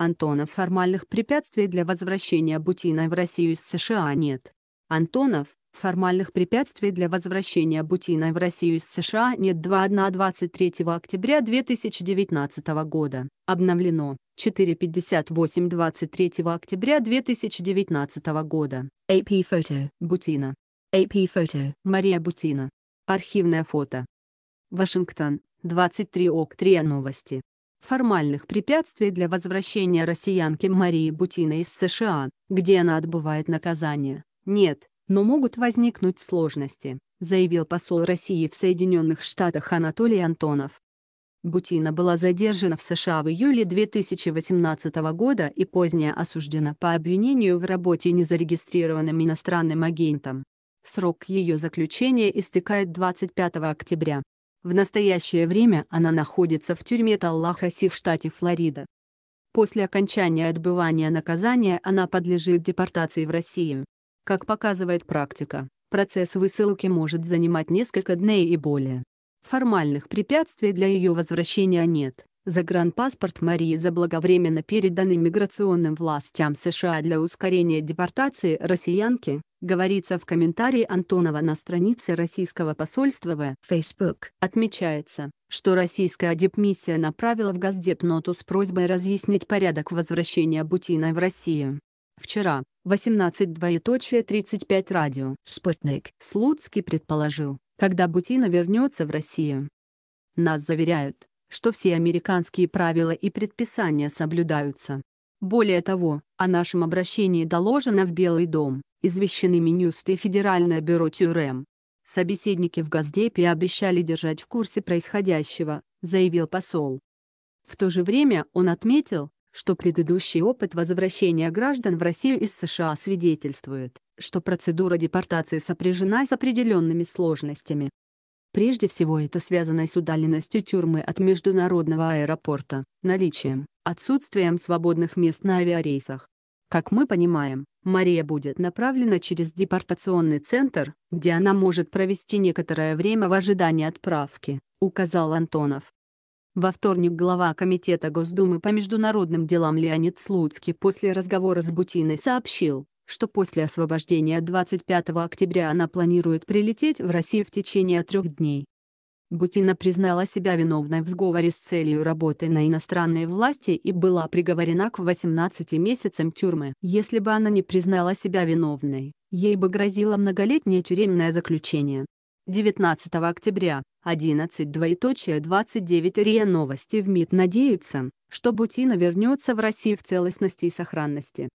Антонов формальных препятствий для возвращения Бутина в Россию из США нет. Антонов формальных препятствий для возвращения Бутина в Россию из США нет 23 октября 2019 года. Обновлено 23 октября 2019 года. AP Photo. Бутина. AP Photo. Мария Бутина. Архивное фото. Вашингтон. 23 ОК 3 новости формальных препятствий для возвращения россиянки Марии Бутина из США, где она отбывает наказание, нет, но могут возникнуть сложности, заявил посол России в Соединенных Штатах Анатолий Антонов. Бутина была задержана в США в июле 2018 года и позднее осуждена по обвинению в работе незарегистрированным иностранным агентом. Срок ее заключения истекает 25 октября. В настоящее время она находится в тюрьме Таллахаси в штате Флорида. После окончания отбывания наказания она подлежит депортации в Россию. Как показывает практика, процесс высылки может занимать несколько дней и более. Формальных препятствий для ее возвращения нет. Загранпаспорт Марии заблаговременно переданы миграционным властям США для ускорения депортации россиянки, говорится в комментарии Антонова на странице российского посольства в Facebook. Отмечается, что российская депмиссия направила в Газдеп ноту с просьбой разъяснить порядок возвращения Бутина в Россию. Вчера, 18.35 радио «Спутник» Слуцкий предположил, когда Бутина вернется в Россию. Нас заверяют, что все американские правила и предписания соблюдаются. Более того, о нашем обращении доложено в Белый дом, извещены Минюст и Федеральное бюро Тюрем. Собеседники в Газдепе обещали держать в курсе происходящего, заявил посол. В то же время он отметил, что предыдущий опыт возвращения граждан в Россию из США свидетельствует, что процедура депортации сопряжена с определенными сложностями, Прежде всего это связано с удаленностью тюрьмы от международного аэропорта, наличием, отсутствием свободных мест на авиарейсах. Как мы понимаем, Мария будет направлена через депортационный центр, где она может провести некоторое время в ожидании отправки, указал Антонов. Во вторник глава Комитета Госдумы по международным делам Леонид Слуцкий после разговора с Бутиной сообщил, что после освобождения 25 октября она планирует прилететь в Россию в течение трех дней. Бутина признала себя виновной в сговоре с целью работы на иностранные власти и была приговорена к 18 месяцам тюрьмы. Если бы она не признала себя виновной, ей бы грозило многолетнее тюремное заключение. 19 октября, 11 двоеточие 29 РИА Новости в МИД надеются, что Бутина вернется в Россию в целостности и сохранности.